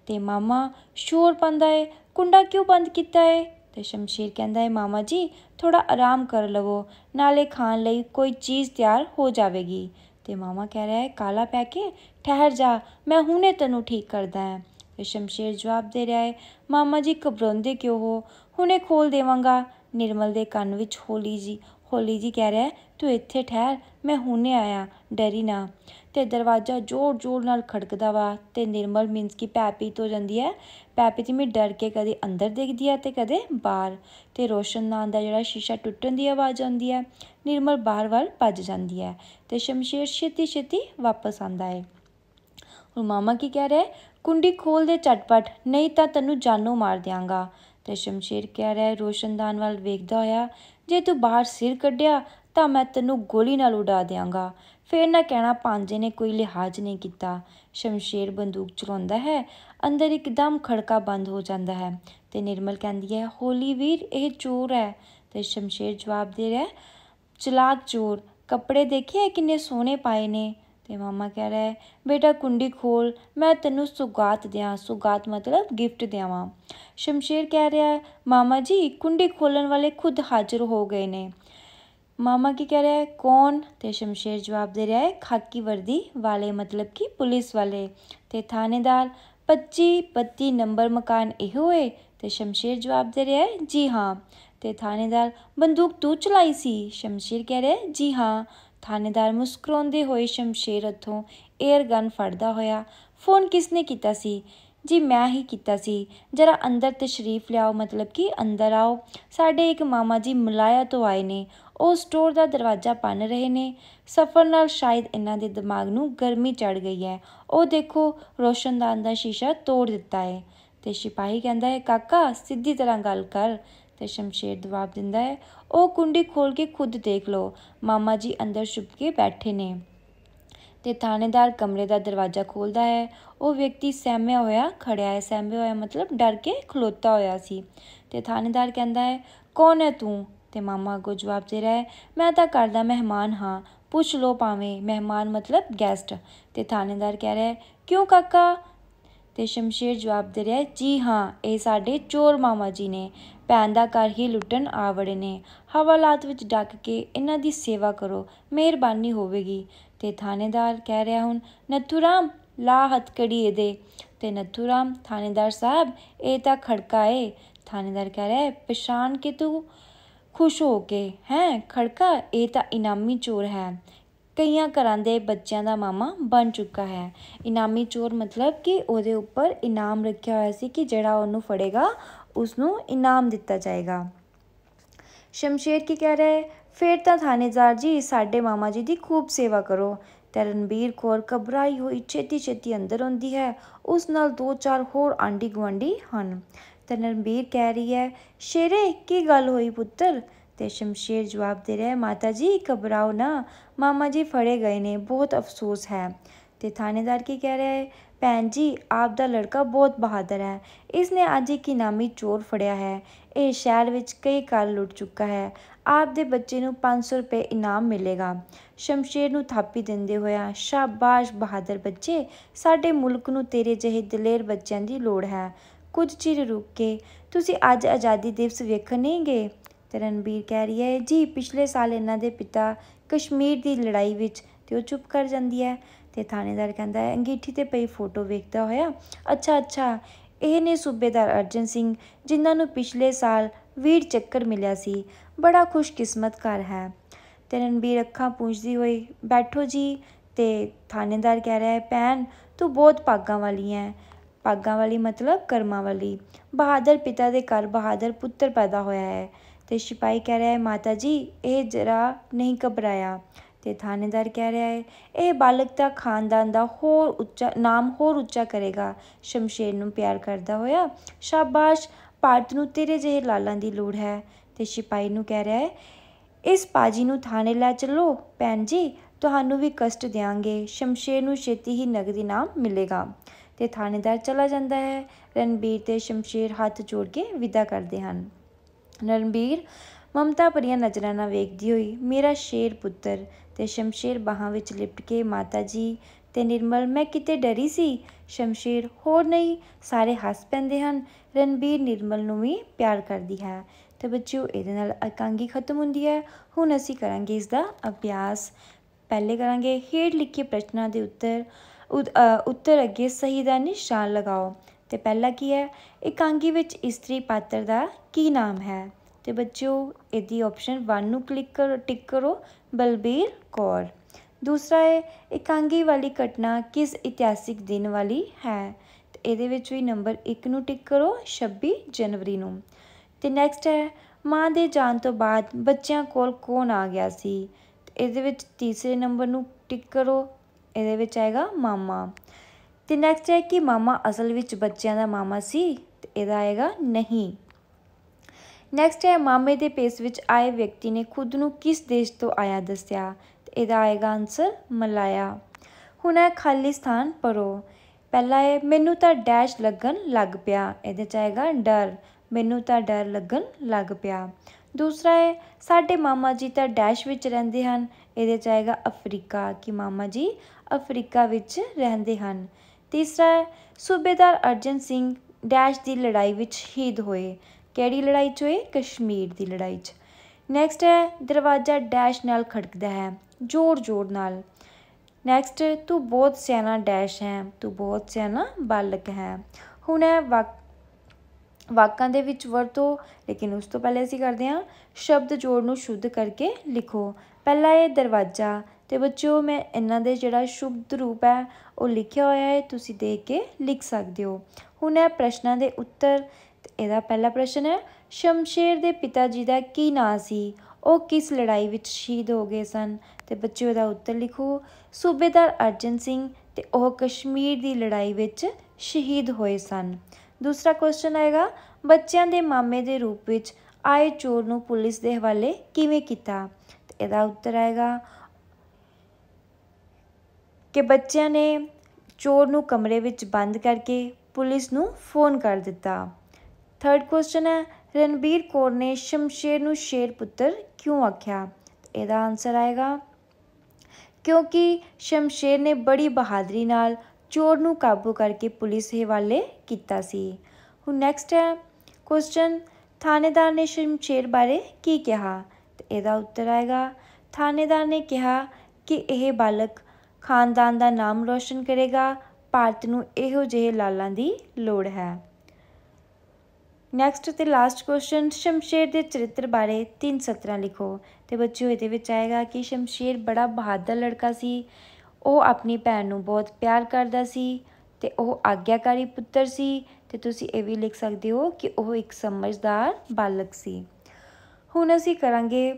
ਤੇ ਮਾਮਾ ਸ਼ੋਰ ਪੰਦਾ ਹੈ ਕੁੰਡਾ ਕਿਉਂ ਬੰਦ ਕੀਤਾ ਹੈ ਤੇ ਸ਼ਮਸ਼ੀਰ ਕਹਿੰਦਾ ਹੈ ਮਾਮਾ ਜੀ ਥੋੜਾ ਆਰਾਮ ਕਰ ਲਵੋ ਨਾਲੇ ਖਾਣ ਲਈ ਕੋਈ ਚੀਜ਼ ਤਿਆਰ ਹੋ ਜਾਵੇਗੀ ਤੇ ਮਾਮਾ ਕਹਿ ਰਿਹਾ ਹੈ ਕਾਲਾ ਪੈ ਕੇ ਠਹਿਰ ਜਾ ਮੈਂ ਹੁਣੇ ਤੈਨੂੰ ਠੀਕ ਕਰਦਾ ਹਾਂ ਸ਼ਮਸ਼ੇਰ ਜਵਾਬ ਦੇ ਰਿਹਾ ਹੈ ਮਾਮਾ ਜੀ ਘਬਰਾਉਂਦੇ ਕਿਉਂ ਹੋ ਹੁਣੇ ਖੋਲ ਦੇਵਾਂਗਾ ਨਿਰਮਲ ਦੇ ਕੰਨ ਵਿੱਚ ਹੋਲੀ ਜੀ ਹੋਲੀ ਜੀ ਕਹਿ ਰਿਹਾ ਤੂੰ ਇੱਥੇ ਠਹਿਰ ਮੈਂ ਹੁਣੇ ਆਇਆ ਡਰੀ ਨਾ ਤੇ ਦਰਵਾਜ਼ਾ ਜ਼ੋਰ-ਜ਼ੋਰ ਨਾਲ ਖੜਕਦਾ ਵਾ ਤੇ ਨਿਰਮਲ ਮੀਨਸ ਕੀ ਪੈਪੀ ਤੋਂ ਜਾਂਦੀ ਹੈ ਪੈਪੀ ਤੇ ਮੈਂ ਡਰ ਕੇ ਕਦੇ ਅੰਦਰ ਦੇਖਦੀ ਆ ਤੇ ਕਦੇ ਬਾਹਰ ਤੇ ਰੋਸ਼ਨ ਨਾਂ ਦਾ ਜਿਹੜਾ ਸ਼ੀਸ਼ਾ ਟੁੱਟਣ ਦੀ ਆਵਾਜ਼ ਆਉਂਦੀ ਹੈ ਨਿਰਮਲ ਬਾਹਰ ਵੱਲ ਭੱਜ ਜਾਂਦੀ ਹੈ ਤੇ ਸ਼ਮਸ਼ੀਰ ਛੇਤੀ-ਛੇਤੀ ਵਾਪਸ ਆਂਦਾ ਹੈ ਹੁਣ ਮਾਮਾ ਕੀ ਕਹਿ ਰਿਹਾ ਕੁੰਡੀ ਖੋਲ ਦੇ ਝਟਪਟ ਨਹੀਂ ਤਾਂ ਤੈਨੂੰ ਜਾਨੋਂ ਮਾਰ ਦਿਆਂਗਾ ਤੇ ਸ਼ਮਸ਼ੀਰ ਕਹਿ ਰਿਹਾ ਰੋਸ਼ਨਦਾਨ ਵੱਲ ਵੇਖਦਾ ਹੋਇਆ ਜੇ ਤੂੰ ਬਾਹਰ ਸਿਰ ਕੱਢਿਆ ਤਾਂ ਮੈਂ ਤੈਨੂੰ ਗੋਲੀ ਨਾਲ ਉਡਾ ਦਿਆਂਗਾ ਫੇਰ ਨਾ ਕਹਿਣਾ ਪਾਂਜੇ ਨੇ ਕੋਈ ਲਿਹਾਜ਼ ਨਹੀਂ ਕੀਤਾ ਸ਼ਮਸ਼ੀਰ ਬੰਦੂਕ ਚਲਾਉਂਦਾ ਹੈ ਅੰਦਰ ਇੱਕਦਮ ਖੜਕਾ ਬੰਦ ਹੋ ਜਾਂਦਾ ਹੈ ਤੇ ਨਿਰਮਲ ਕਹਿੰਦੀ ਹੈ ਹੋਲੀ ਵੀਰ ਇਹ ਚੋਰ ਹੈ ਤੇ ਸ਼ਮਸ਼ੀਰ ਜਵਾਬ ਦੇ ਰਿਹਾ ਚਲਾਕ ਚੋਰ ਕੱਪੜੇ ਦੇਖੇ ਕਿੰਨੇ ਸੋਹਣੇ ਪਾਏ ਨੇ ਤੇ ਮਾਮਾ ਕਹਿ ਰਿਹਾ ਹੈ ਬੇਟਾ ਕੁੰਡੀ ਖੋਲ ਮੈਂ ਤੈਨੂੰ ਸੁਗਾਤ ਦਿਆਂ ਸੁਗਾਤ ਮਤਲਬ ਗਿਫਟ ਦਿਆਵਾਂ ਸ਼ਮਸ਼ੀਰ ਕਹਿ ਰਿਹਾ ਹੈ ਮਾਮਾ ਜੀ ਕੁੰਡੀ ਖੋਲਣ ਵਾਲੇ ਖੁਦ ਹਾਜ਼ਰ ਹੋ ਗਏ ਨੇ ਮਾਮਾ ਕੀ ਕਹਿ ਰਿਹਾ ਹੈ ਕੌਣ ਤੇ ਸ਼ਮਸ਼ੀਰ ਜਵਾਬ ਦੇ ਰਿਹਾ ਹੈ ਖਾਕੀ ਵਰਦੀ ਵਾਲੇ ਮਤਲਬ ਕਿ ਪੁਲਿਸ ਵਾਲੇ ਤੇ ਥਾਣੇਦਾਰ 25 ਪੱਤੀ ਨੰਬਰ ਮਕਾਨ ਇਹੋ ਹੋਏ ਤੇ ਸ਼ਮਸ਼ੀਰ ਜਵਾਬ ਦੇ ਰਿਹਾ ਹੈ ਜੀ ਹਾਂ ਤੇ ਥਾਣੇਦਾਰ ਬੰਦੂਕ ਤੂੰ ਚਲਾਈ ਸੀ ਸ਼ਮਸ਼ੀਰ ਕਹਿ ਰਿਹਾ ਹੈ ਜੀ ਹਾਂ ਥਾਣੇਦਾਰ ਮੁਸਕਰਾਉਂਦੇ ਹੋਏ ਸ਼ਮਸ਼ੇਰ ਹੱਥੋਂ 에ਅਰ ਗਨ ਫੜਦਾ ਹੋਇਆ ਫੋਨ ਕਿਸਨੇ ਕੀਤਾ ਸੀ ਜੀ ਮੈਂ ਹੀ ਕੀਤਾ ਸੀ ਜਰਾ ਅੰਦਰ ਤਸ਼ਰੀਫ ਲਿਆਓ ਮਤਲਬ ਕਿ ਅੰਦਰ ਆਓ ਸਾਡੇ ਇੱਕ ਮਾਮਾ ਜੀ ਮਲਾਇਆ ਤੋਂ ਆਏ ਨੇ ਉਹ ਸਟੋਰ ਦਾ ਦਰਵਾਜ਼ਾ ਪੰਨ ਰਹੇ ਨੇ ਸਫਰ ਨਾਲ ਸ਼ਾਇਦ ਇਹਨਾਂ ਦੇ ਦਿਮਾਗ ਨੂੰ ਗਰਮੀ ਚੜ ਗਈ ਹੈ ਉਹ ਦੇਖੋ ਰੋਸ਼ਨਦਾਨ ਦਾ ਸ਼ੀਸ਼ਾ ਤੋੜ ਦਿੱਤਾ ਹੈ ਤੇ ਸਿਪਾਹੀ ਕਹਿੰਦਾ ਹੈ ਕਾਕਾ ਸਿੱਧੀ ਤਰ੍ਹਾਂ ਗੱਲ ਕਰ ਤੇ ਸ਼ਮਸ਼ੇਰ ਜਵਾਬ ਦਿੰਦਾ ਹੈ ਉਹ ਕੁੰਡੀ ਖੋਲ ਕੇ ਖੁਦ ਦੇਖ ਲਓ ਮਾਮਾ ਜੀ ਅੰਦਰ ਛੁਪ ਕੇ ਬੈਠੇ ਨੇ ਤੇ ਥਾਣੇਦਾਰ ਕਮਰੇ ਦਾ ਦਰਵਾਜ਼ਾ ਖੋਲਦਾ ਹੈ ਉਹ ਵਿਅਕਤੀ ਸਹਿਮਿਆ ਹੋਇਆ ਖੜਿਆ ਹੈ ਸਹਿਮਿਆ ਹੋਇਆ ਮਤਲਬ ਡਰ ਕੇ ਖਲੋਤਾ ਹੋਇਆ ਸੀ ਤੇ ਥਾਣੇਦਾਰ ਕਹਿੰਦਾ ਹੈ ਕੌਣ ਹੈ ਤੂੰ ਤੇ ਮਾਮਾ ਅਗੋ ਜਵਾਬ ਦੇ ਰਿਹਾ ਹੈ ਮੈਂ ਤਾਂ ਕਰਦਾ ਮਹਿਮਾਨ ਹਾਂ ਪੁੱਛ ਲੋ ਪਾਵੇਂ ਮਹਿਮਾਨ ਮਤਲਬ ਗੈਸਟ ਤੇ ਥਾਣੇਦਾਰ ਕਹਿ ਰਿਹਾ ਹੈ ਕਿਉਂ ਕਾਕਾ ਤੇ ਸ਼ਮਸ਼ੀਰ ਜਵਾਬ ਦੇ ਰਿਹਾ ਜੀ ਹਾਂ ਇਹ ਸਾਡੇ ਚੋਰ ਮਾਮਾ ਜੀ ਨੇ ਭੈਣ ਦਾ ਘਰ ਹੀ ਲੁੱਟਣ ਆਵੜੇ ਨੇ ਹਵਾਲਾਤ ਵਿੱਚ ਡੱਕ ਕੇ ਇਹਨਾਂ ਦੀ ਸੇਵਾ ਕਰੋ ਮਿਹਰਬਾਨੀ ਹੋਵੇਗੀ ਤੇ ਥਾਣੇਦਾਰ ਕਹਿ ਰਿਹਾ ਹੁਣ ਨਥੂਰਾਮ ਲਾ ਹੱਥਕੜੀ ਇਹਦੇ ਤੇ ਨਥੂਰਾਮ ਥਾਣੇਦਾਰ ਸਾਹਿਬ ਇਹ ਤਾਂ ਖੜਕਾ ਏ ਥਾਣੇਦਾਰ ਕਹਿ ਰਿਹਾ ਪਛਾਣ ਕੇ ਤੂੰ ਖੁਸ਼ ਹੋ ਕੇ ਹੈ ਖੜਕਾ ਇਹ ਤਾਂ ਇਨਾਮੀ ਚੋਰ ਹੈ ਕਈਆਂ ਘਰਾਂ ਦੇ ਬੱਚਿਆਂ ਦਾ ਮਾਮਾ ਬਣ ਚੁੱਕਾ ਹੈ ਇਨਾਮੀ ਚੋਰ ਮਤਲਬ ਕਿ ਉਹਦੇ ਉੱਪਰ ਇਨਾਮ ਰੱਖਿਆ ਹੋਇਆ ਸੀ ਕਿ ਜਿਹੜਾ ਉਹਨੂੰ ਫੜੇਗਾ ਉਸ ਨੂੰ ਇਨਾਮ ਦਿੱਤਾ ਜਾਏਗਾ ਸ਼ਮਸ਼ੇਰ ਕੀ ਕਹਿ ਰਿਹਾ ਹੈ ਫੇਰ ਤਾਂ ਥਾਣੇਦਾਰ ਜੀ ਸਾਡੇ ਮਾਮਾ ਜੀ ਦੀ ਖੂਬ ਸੇਵਾ ਕਰੋ ਤੇ ਰਣਬੀਰ ਕੌਰ ਹੋਈ ਛੇਤੀ ਛੇਤੀ ਅੰਦਰ ਆਉਂਦੀ ਹੈ ਉਸ ਨਾਲ ਦੋ ਚਾਰ ਹੋਰ ਆਂਡੀ ਗਵਾਂਡੀ ਹਨ ਤੇ ਰਣਬੀਰ ਕਹਿ ਰਹੀ ਹੈ ਸ਼ੇਰੇ ਕੀ ਗੱਲ ਹੋਈ ਪੁੱਤਰ ਤੇ ਸ਼ਮਸ਼ੇਰ ਜਵਾਬ ਦੇ ਰਿਹਾ ਮਾਤਾ ਜੀ ਕਬਰਾਉ ਨਾ ਮਾਮਾ ਜੀ ਫੜੇ ਗਏ ਨੇ ਬਹੁਤ ਅਫਸੋਸ ਹੈ ਤੇ ਥਾਣੇਦਾਰ ਕੀ ਕਹਿ ਰਿਹਾ ਹੈ ਭੈਣ ਜੀ ਆਪ ਦਾ ਲੜਕਾ ਬਹੁਤ ਬਹਾਦਰ ਹੈ ਇਸ ਨੇ ਅੱਜ ਇੱਕ ਇਨਾਮੀ ਚੋਰ ਫੜਿਆ ਹੈ ਇਹ ਸ਼ਹਿਰ ਵਿੱਚ ਕਈ ਘਰ ਲੁੱਟ ਚੁੱਕਾ ਹੈ ਆਪ ਦੇ ਬੱਚੇ ਨੂੰ 500 ਰੁਪਏ ਇਨਾਮ ਮਿਲੇਗਾ ਸ਼ਮਸ਼ੇਰ ਨੂੰ ਥਾਪੀ ਦਿੰਦੇ ਹੋਇਆ ਸ਼ਾਬਾਸ਼ ਬਹਾਦਰ ਬੱਚੇ ਸਾਡੇ ਮੁਲਕ ਨੂੰ ਤੇਰੇ ਜਿਹੇ ਦਲੇਰ ਬੱਚਿਆਂ ਦੀ ਲੋੜ ਹੈ ਕੁਝ ਚਿਰ ਰੁਕ ਕੇ ਤੁਸੀਂ ਅੱਜ ਆਜ਼ਾਦੀ ਦਿਵਸ ਵੇਖਣ ਨਹੀਂਗੇ ਗਏ ਕਹਿ ਰਹੀ ਹੈ ਜੀ ਪਿਛਲੇ ਸਾਲ ਇਹਨਾਂ ਦੇ ਪਿਤਾ ਕਸ਼ਮੀਰ ਦੀ ਲੜਾਈ ਵਿੱਚ ਤੇ ਉਹ ਚੁੱਪ ਕਰ ਜਾਂਦੀ ਹੈ ਤੇ ਥਾਣੇਦਾਰ ਕਹਿੰਦਾ ਹੈ ਅੰਗੀਠੀ ਤੇ ਪਈ ਫੋਟੋ ਵੇਖਦਾ ਹੋਇਆ ਅੱਛਾ ਅੱਛਾ ਇਹ ਨੇ ਸੂਬੇਦਾਰ ਅਰਜਨ ਸਿੰਘ ਜਿਨ੍ਹਾਂ ਨੂੰ ਪਿਛਲੇ ਸਾਲ ਵੀਰ ਚੱਕਰ ਮਿਲਿਆ ਸੀ ਬੜਾ ਕਿਸਮਤ ਕਰ ਹੈ ਤੇ ਰਣਬੀਰ ਅੱਖਾਂ ਪੂੰਝਦੀ ਹੋਈ ਬੈਠੋ ਜੀ ਤੇ ਥਾਣੇਦਾਰ ਕਹਿ ਰਿਹਾ ਹੈ ਭੈਣ ਤੂੰ ਬਹੁਤ ਪਾਗਾਂ ਵਾਲੀ ਹੈ ਪਾਗਾਂ ਵਾਲੀ ਮਤਲਬ ਕਰਮਾਂ ਵਾਲੀ ਬਹਾਦਰ ਪਿਤਾ ਦੇ ਘਰ ਬਹਾਦਰ ਪੁੱਤਰ ਪੈਦਾ ਹੋਇਆ ਹੈ ਤੇ ਸਿਪਾਈ ਕਹਿ ਰਿਹਾ ਹੈ ਮਾਤਾ ਜੀ ਇਹ ਜਰਾ ਨਹੀਂ ਘਬਰਾਇਆ ਤੇ ਥਾਣੇਦਾਰ ਕਹਿ ਰਿਹਾ ਹੈ ਇਹ ਬਾਲਕ ਤਾਂ ਖਾਨਦਾਨ ਦਾ ਹੋਰ ਉੱਚਾ ਨਾਮ ਹੋਰ ਉੱਚਾ ਕਰੇਗਾ ਸ਼ਮਸ਼ੇਰ ਨੂੰ ਪਿਆਰ ਕਰਦਾ ਹੋਇਆ ਸ਼ਾਬਾਸ਼ ਭਾਰਤ ਨੂੰ ਤੇਰੇ ਜਿਹੇ ਲਾਲਾਂ ਦੀ ਲੋੜ ਹੈ ਤੇ ਸਿਪਾਈ ਨੂੰ ਕਹਿ ਰਿਹਾ ਹੈ ਇਸ ਪਾਜੀ ਨੂੰ ਥਾਣੇ ਲੈ ਚੱਲੋ ਭੈਣ ਜੀ ਤੁਹਾਨੂੰ ਵੀ ਕਸ਼ਟ ਦੇਾਂਗੇ ਸ਼ਮਸ਼ੇਰ ਨੂੰ ਛੇਤੀ ਹੀ ਨਗਦੀ ਨਾਮ ਮਿਲੇਗਾ ਤੇ ਥਾਣੇਦਾਰ ਚਲਾ ਜਾਂਦਾ ਹੈ ਰਣਬੀਰ ਤੇ ਸ਼ਮਸ਼ੇਰ ਹੱਥ ਜੋੜ ਕੇ ਵਿਦਾ ਕਰਦੇ ਹਨ ਰਣਬੀਰ ਮਮਤਾ ਭਰੀਆਂ ਨਜ਼ਰਾਂ ਨਾਲ ਵੇਖਦੀ ਹੋਈ ਮੇਰਾ ਸ਼ੇਰ ਪੁੱਤਰ ਤੇ ਸ਼ਮਸ਼ੀਰ ਬਾਹਾਂ ਵਿੱਚ ਲਿਪਟ ਕੇ ਮਾਤਾ ਜੀ ਤੇ ਨਿਰਮਲ ਮੈਂ ਕਿਤੇ ਡਰੀ ਸੀ ਸ਼ਮਸ਼ੀਰ ਹੋਰ ਨਹੀਂ ਸਾਰੇ ਹੱਸ ਪੈਂਦੇ ਹਨ ਰਣਬੀਰ ਨਿਰਮਲ ਨੂੰ ਵੀ ਪਿਆਰ ਕਰਦੀ ਹੈ ਤੇ ਬੱਚਿਓ ਇਹਦੇ ਨਾਲ ਇਕਾਂਗੀ ਖਤਮ ਹੁੰਦੀ ਹੈ ਹੁਣ ਅਸੀਂ ਕਰਾਂਗੇ ਇਸ ਦਾ ਅਭਿਆਸ ਪਹਿਲੇ ਕਰਾਂਗੇ ਹੇਠ ਲਿਖੇ ਪ੍ਰਸ਼ਨਾਂ ਦੇ ਉੱਤਰ ਉੱਤਰ ਅੱਗੇ ਸਹੀ ਦਾ ਨਿਸ਼ਾਨ ਲਗਾਓ ਤੇ ਪਹਿਲਾ ਕੀ ਹੈ ਇਕਾਂਗੀ ਵਿੱਚ ਇਸਤਰੀ ਪਾਤਰ ਦਾ ਕੀ ਨਾਮ ਹੈ ਤੇ ਬੱਚਿਓ ਇਹਦੀ ਆਪਸ਼ਨ 1 ਨੂੰ ਕਲਿੱਕ ਕਰੋ ਟਿਕ ਕਰੋ ਬਲਬੀਰ ਕੌਰ ਦੂਸਰਾ ਹੈ ਇਕਾਂਗੀ ਵਾਲੀ ਘਟਨਾ ਕਿਸ ਇਤਿਹਾਸਿਕ ਦਿਨ ਵਾਲੀ ਹੈ ਤੇ ਇਹਦੇ ਵਿੱਚ ਵੀ ਨੰਬਰ 1 ਨੂੰ ਟਿਕ ਕਰੋ 26 ਜਨਵਰੀ ਨੂੰ ਤੇ ਨੈਕਸਟ ਹੈ ਮਾਂ ਦੇ ਜਾਣ ਤੋਂ ਬਾਅਦ ਬੱਚਿਆਂ ਕੋਲ ਕੌਣ ਆ ਗਿਆ ਸੀ ਇਹਦੇ ਵਿੱਚ ਤੀਸਰੇ ਨੰਬਰ ਨੂੰ ਟਿਕ ਕਰੋ ਇਹਦੇ ਵਿੱਚ ਆਏਗਾ ਮਾਮਾ ਤੇ ਨੈਕਸਟ ਹੈ ਕਿ ਮਾਮਾ ਅਸਲ ਵਿੱਚ ਬੱਚਿਆਂ ਦਾ ਮਾਮਾ ਸੀ ਤੇ ਇਹਦਾ ਆਏਗਾ ਨਹੀਂ ਨੈਕਸਟ ਹੈ ਮਾਮੇ ਦੇ ਪੇਸ ਵਿੱਚ ਆਏ ਵਿਅਕਤੀ ਨੇ ਖੁਦ ਨੂੰ ਕਿਸ ਦੇਸ਼ ਤੋਂ ਆਇਆ ਦੱਸਿਆ ਇਹਦਾ ਆਏਗਾ ਆਨਸਰ ਮਲਾਇਆ ਹੁਣ ਹੈ ਖਾਲਿਸਤਾਨ ਪਰੋ ਪਹਿਲਾ ਹੈ ਮੈਨੂੰ ਤਾਂ ਡੈਸ਼ ਲੱਗਣ ਲੱਗ ਪਿਆ ਇਹਦੇ ਚ ਆਏਗਾ ਡਰ ਮੈਨੂੰ ਤਾਂ ਡਰ ਲੱਗਣ ਲੱਗ ਪਿਆ ਦੂਸਰਾ ਹੈ ਸਾਡੇ ਮਾਮਾ ਜੀ ਤਾਂ ਡੈਸ਼ ਵਿੱਚ ਰਹਿੰਦੇ ਹਨ ਇਹਦੇ ਚ ਆਏਗਾ ਅਫਰੀਕਾ ਕਿ ਮਾਮਾ ਜੀ ਅਫਰੀਕਾ ਵਿੱਚ ਰਹਿੰਦੇ ਹਨ ਤੀਸਰਾ ਹੈ ਸੂਬੇਦਾਰ ਅਰਜਨ ਸਿੰਘ ਡੈਸ਼ ਦੀ ਲੜਾਈ ਵਿੱਚ ਸ਼ਹੀਦ ਹੋਏ ਕਿਹੜੀ ਲੜਾਈ 'ਚ ਹੋਏ ਕਸ਼ਮੀਰ ਦੀ ਲੜਾਈ 'ਚ ਨੈਕਸਟ ਹੈ ਦਰਵਾਜ਼ਾ ਡੈਸ਼ ਨਾਲ ਖੜਕਦਾ ਹੈ ਜ਼ੋਰ-ਜ਼ੋਰ ਨਾਲ ਨੈਕਸਟ ਤੂੰ ਬਹੁਤ ਸਿਆਣਾ ਡੈਸ਼ ਹੈ ਤੂੰ ਬਹੁਤ ਸਿਆਣਾ ਬਾਲਕ ਹੈ ਹੁਣ ਹੈ ਵਾਕ ਵਾਕਾਂ ਦੇ ਵਿੱਚ ਵਰਤੋ ਲੇਕਿਨ ਉਸ ਤੋਂ ਪਹਿਲੇ ਅਸੀਂ ਕਰਦੇ ਹਾਂ ਸ਼ਬਦ ਜੋੜ ਨੂੰ ਸ਼ੁੱਧ ਕਰਕੇ ਲਿਖੋ ਪਹਿਲਾ ਇਹ ਦਰਵਾਜ਼ਾ ਤੇ ਬੱਚਿਓ ਮੈਂ ਇਹਨਾਂ ਦੇ ਜਿਹੜਾ ਸ਼ੁੱਧ ਰੂਪ ਹੈ ਉਹ ਲਿਖਿਆ ਹੋਇਆ ਹੈ ਤੁਸੀਂ ਦੇਖ ਕੇ ਲਿਖ ਸਕਦੇ ਹੋ ਹੁਣ ਹੈ ਪ੍ਰਸ਼ਨਾਂ ਦੇ ਉੱਤਰ ਇਹਦਾ ਪਹਿਲਾ ਪ੍ਰਸ਼ਨ ਹੈ ਸ਼ਮਸ਼ੇਰ ਦੇ ਪਿਤਾ ਜੀ ਦਾ ਕੀ ਨਾਂ ਸੀ ਉਹ ਕਿਸ ਲੜਾਈ ਵਿੱਚ ਸ਼ਹੀਦ ਹੋ ਗਏ ਸਨ ਤੇ ਬੱਚਿਓ ਦਾ ਉੱਤਰ ਲਿਖੋ ਸੂਬੇਦਾਰ ਅਰਜਨ ਸਿੰਘ ਤੇ ਉਹ ਕਸ਼ਮੀਰ ਦੀ ਲੜਾਈ ਵਿੱਚ ਸ਼ਹੀਦ ਹੋਏ ਸਨ ਦੂਸਰਾ ਕੁਐਸਚਨ ਆਏਗਾ ਬੱਚਿਆਂ ਦੇ ਮਾਮੇ ਦੇ ਰੂਪ ਵਿੱਚ ਆਏ ਚੋਰ ਨੂੰ ਪੁਲਿਸ ਦੇ ਹਵਾਲੇ ਕਿਵੇਂ ਕੀਤਾ ਤੇ ਇਹਦਾ ਉੱਤਰ ਆਏਗਾ ਕਿ ਬੱਚਿਆਂ ਨੇ ਚੋਰ ਨੂੰ ਕਮਰੇ ਵਿੱਚ ਬੰਦ ਕਰਕੇ ਪੁਲਿਸ ਨੂੰ ਫੋਨ ਕਰ ਦਿੱਤਾ ਥਰਡ ਕੁਐਸਚਨ ਹੈ ਰਣਬੀਰ ਕੌਰ ਨੇ ਸ਼ਮਸ਼ੇਰ ਨੂੰ ਸ਼ੇਰ ਪੁੱਤਰ ਕਿਉਂ ਆਖਿਆ ਇਹਦਾ ਆਨਸਰ ਆਏਗਾ ਕਿਉਂਕਿ ਸ਼ਮਸ਼ੇਰ ਨੇ ਬੜੀ ਬਹਾਦਰੀ ਨਾਲ ਚੋਰ ਨੂੰ ਕਾਬੂ ਕਰਕੇ ਪੁਲਿਸ ਹਵਾਲੇ ਕੀਤਾ ਸੀ ਹੁਣ ਨੈਕਸਟ ਹੈ ਕੁਐਸਚਨ ਥਾਣੇਦਾਰ ਨੇ ਸ਼ਮਸ਼ੇਰ ਬਾਰੇ ਕੀ ਕਿਹਾ ਤੇ ਇਹਦਾ ਉੱਤਰ ਆਏਗਾ ਥਾਣੇਦਾਰ ਨੇ ਕਿਹਾ ਕਿ ਇਹ ਬਾਲਕ ਖਾਨਦਾਨ ਦਾ ਨਾਮ ਰੋਸ਼ਨ ਕਰੇਗਾ ਭਾਰਤ ਨੂੰ ਇਹੋ ਜਿਹੇ ਲਾਲਾਂ ਦੀ ਲੋੜ ਹੈ ਨੈਕਸਟ ਤੇ ਲਾਸਟ ਕੁਐਸਚਨ ਸ਼ਮਸ਼ੇਰ ਦੇ ਚਰਿੱਤਰ ਬਾਰੇ ਤਿੰਨ ਸਤਰਾਂ ਲਿਖੋ ਤੇ ਬੱਚਿਓ ਇਹਦੇ ਵਿੱਚ ਆਏਗਾ ਕਿ ਸ਼ਮਸ਼ੇਰ ਬੜਾ ਬਹਾਦਰ ਲੜਕਾ ਸੀ ਉਹ ਆਪਣੀ ਭੈਣ ਨੂੰ ਬਹੁਤ ਪਿਆਰ ਕਰਦਾ ਸੀ ਤੇ ਉਹ ਆਗਿਆਕਾਰੀ ਪੁੱਤਰ ਸੀ ਤੇ ਤੁਸੀਂ ਇਹ ਵੀ ਲਿਖ ਸਕਦੇ ਹੋ ਕਿ ਉਹ ਇੱਕ ਸਮਝਦਾਰ ਬਾਲਕ ਸੀ ਹੁਣ ਅਸੀਂ ਕਰਾਂਗੇ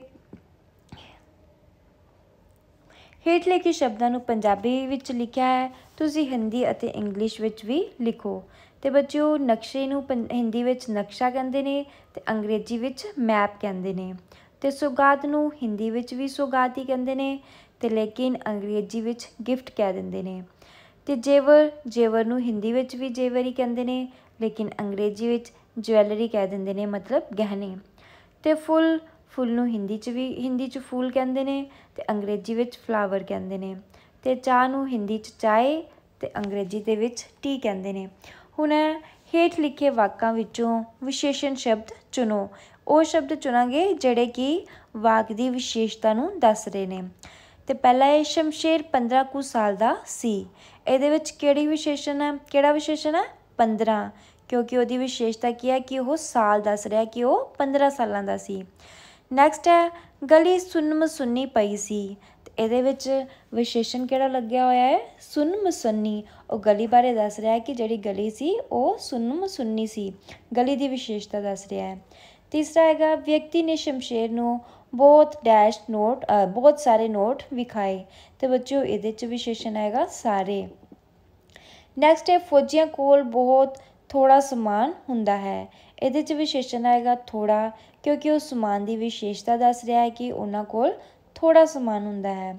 ਹੇਠ ਲਿਖੇ ਸ਼ਬਦਾਂ ਨੂੰ ਪੰਜਾਬੀ ਵਿੱਚ ਲਿਖਿਆ ਹੈ ਤੁਸੀਂ ਹਿੰਦੀ ਅਤੇ ਇੰਗਲਿਸ਼ ਵਿੱਚ ਵੀ ਲਿਖੋ ਤੇ ਬੱਚਿਓ ਨਕਸ਼ੇ ਨੂੰ ਹਿੰਦੀ ਵਿੱਚ ਨਕਸ਼ਾ ਕਹਿੰਦੇ ਨੇ ਤੇ ਅੰਗਰੇਜ਼ੀ ਵਿੱਚ ਮੈਪ ਕਹਿੰਦੇ ਨੇ ਤੇ ਸੁਗਾਤ ਨੂੰ ਹਿੰਦੀ ਵਿੱਚ ਵੀ ਸੁਗਾਤ ਹੀ ਕਹਿੰਦੇ ਨੇ ਤੇ ਲੇਕਿਨ ਅੰਗਰੇਜ਼ੀ ਵਿੱਚ ਗਿਫਟ ਕਹਿ ਦਿੰਦੇ ਨੇ ਤੇ ਜੇਵਰ ਜੇਵਰ ਨੂੰ ਹਿੰਦੀ ਵਿੱਚ ਵੀ ਜੇਵਰ ਹੀ ਕਹਿੰਦੇ ਨੇ ਲੇਕਿਨ ਅੰਗਰੇਜ਼ੀ ਵਿੱਚ ਜਵੈਲਰੀ ਕਹਿ ਦਿੰਦੇ ਨੇ ਮਤਲਬ ਗਹਿਣੇ ਤੇ ਫੁੱਲ ਫੁੱਲ ਨੂੰ ਹਿੰਦੀ 'ਚ ਵੀ ਹਿੰਦੀ 'ਚ ਫੁੱਲ ਕਹਿੰਦੇ ਨੇ ਤੇ ਅੰਗਰੇਜ਼ੀ ਵਿੱਚ ਫਲਾਵਰ ਕਹਿੰਦੇ ਨੇ ਤੇ ਚਾਹ ਨੂੰ ਹਿੰਦੀ 'ਚ ਚਾਏ ਤੇ ਅੰਗਰੇਜ਼ੀ ਦੇ ਵਿੱਚ ਟੀ ਕਹਿੰਦੇ ਨੇ ਹੁਣ ਹੇਠ ਲਿਖੇ ਵਾਕਾਂ ਵਿੱਚੋਂ ਵਿਸ਼ੇਸ਼ਣ ਸ਼ਬਦ ਚੁਣੋ ਉਹ ਸ਼ਬਦ ਚੁਣਾਂਗੇ ਜਿਹੜੇ ਕਿ ਵਾਕ ਦੀ ਵਿਸ਼ੇਸ਼ਤਾ ਨੂੰ ਦੱਸ ਰਹੇ ਨੇ ਤੇ ਪਹਿਲਾ ਇਹ ਸ਼ਮਸ਼ੇਰ 15 ਕੁ ਸਾਲ ਦਾ ਸੀ ਇਹਦੇ ਵਿੱਚ ਕਿਹੜੀ ਵਿਸ਼ੇਸ਼ਣ ਹੈ ਕਿਹੜਾ ਵਿਸ਼ੇਸ਼ਣ ਹੈ 15 ਕਿਉਂਕਿ ਉਹਦੀ ਵਿਸ਼ੇਸ਼ਤਾ ਕੀ ਹੈ ਕਿ ਉਹ ਸਾਲ ਦੱਸ ਰਿਹਾ ਕਿ ਉਹ 15 ਸਾਲਾਂ ਦਾ ਸੀ ਨੈਕਸਟ ਹੈ ਗਲੀ ਸੁਨਮ ਸੁੰਨੀ ਪਈ ਸੀ ਇਹਦੇ ਵਿੱਚ ਵਿਸ਼ੇਸ਼ਣ ਕਿਹੜਾ ਲੱਗਿਆ ਹੋਇਆ ਹੈ ਸੁਨ ਮਸੁੰਨੀ ਉਹ ਗਲੀ ਬਾਰੇ ਦੱਸ ਰਿਹਾ ਹੈ ਕਿ ਜਿਹੜੀ ਗਲੀ ਸੀ ਉਹ ਸੁਨ ਮਸੁੰਨੀ ਸੀ ਗਲੀ ਦੀ ਵਿਸ਼ੇਸ਼ਤਾ ਦੱਸ ਰਿਹਾ ਹੈ ਤੀਸਰਾ ਹੈਗਾ ਵਿਅਕਤੀ ਨੇ ਸ਼ਮਸ਼ੇਰ ਨੂੰ ਬਹੁਤ ਡੈਸ਼ ਨੋਟ ਬਹੁਤ ਸਾਰੇ ਨੋਟ ਵਿਖਾਏ ਤੇ ਬੱਚਿਓ ਇਹਦੇ ਚ ਵਿਸ਼ੇਸ਼ਣ ਆਏਗਾ ਸਾਰੇ ਨੈਕਸਟ ਹੈ ਫੌਜੀਆਂ ਕੋਲ ਬਹੁਤ ਥੋੜਾ ਸਮਾਨ ਹੁੰਦਾ ਹੈ ਇਹਦੇ ਚ ਵਿਸ਼ੇਸ਼ਣ ਆਏਗਾ ਥੋੜਾ ਕਿਉਂਕਿ ਉਹ ਸਮਾਨ ਦੀ ਵਿਸ਼ੇਸ਼ਤਾ ਦੱਸ ਰਿਹਾ ਹੈ ਕਿ ਉਹਨਾਂ ਕੋਲ ਥੋੜਾ ਸਮਾਨ ਹੁੰਦਾ ਹੈ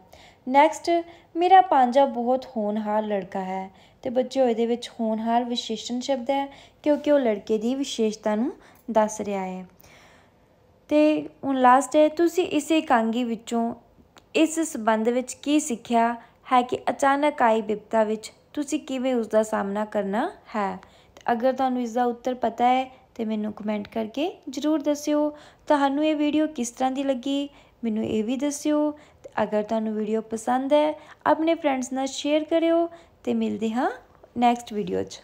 ਨੈਕਸਟ ਮੇਰਾ ਪਾਂਜਾ ਬਹੁਤ ਹੋਣਹਾਰ ਲੜਕਾ ਹੈ ਤੇ ਬੱਚਿਓ ਇਹਦੇ ਵਿੱਚ ਹੋਣਹਾਰ ਵਿਸ਼ੇਸ਼ਣ ਸ਼ਬਦ ਹੈ ਕਿਉਂਕਿ ਉਹ ਲੜਕੇ ਦੀ ਵਿਸ਼ੇਸ਼ਤਾ ਨੂੰ ਦੱਸ ਰਿਹਾ ਹੈ ਤੇ ਹੁਣ ਲਾਸਟ ਹੈ ਤੁਸੀਂ ਇਸੇ ਕਾਂਗੀ ਵਿੱਚੋਂ ਇਸ ਸਬੰਧ ਵਿੱਚ ਕੀ ਸਿੱਖਿਆ ਹੈ ਕਿ ਅਚਾਨਕ ਆਈ ਵਿਪਤਾ ਵਿੱਚ ਤੁਸੀਂ ਕਿਵੇਂ ਉਸ ਦਾ ਸਾਹਮਣਾ ਕਰਨਾ ਹੈ ਅਗਰ ਤੁਹਾਨੂੰ ਇਸ ਦਾ ਉੱਤਰ ਪਤਾ ਹੈ ਤੇ ਮੈਨੂੰ ਕਮੈਂਟ ਕਰਕੇ ਜਰੂਰ ਦੱਸਿਓ ਤੁਹਾਨੂੰ ਇਹ ਵੀਡੀਓ ਕਿਸ ਤਰ੍ਹਾਂ ਦੀ ਲੱਗੀ ਮੈਨੂੰ ਇਹ ਵੀ ਦੱਸਿਓ ਅਗਰ ਤੁਹਾਨੂੰ ਵੀਡੀਓ ਪਸੰਦ ਹੈ ਆਪਣੇ ਫਰੈਂਡਸ ਨਾਲ ਸ਼ੇਅਰ ਕਰਿਓ ਤੇ ਮਿਲਦੇ ਹਾਂ ਨੈਕਸਟ ਵੀਡੀਓ 'ਚ